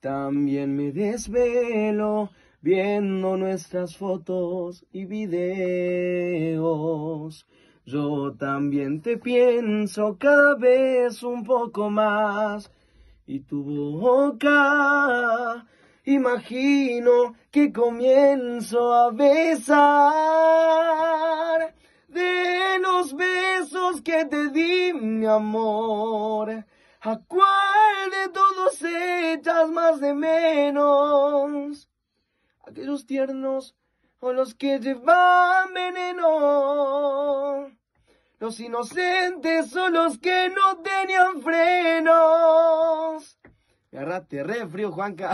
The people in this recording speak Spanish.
También me desvelo viendo nuestras fotos y videos. Yo también te pienso cada vez un poco más. Y tu boca, imagino que comienzo a besar de los besos que te di, mi amor echas más de menos. Aquellos tiernos o los que llevan veneno. Los inocentes son los que no tenían frenos. Agarrate re frío, Juanca.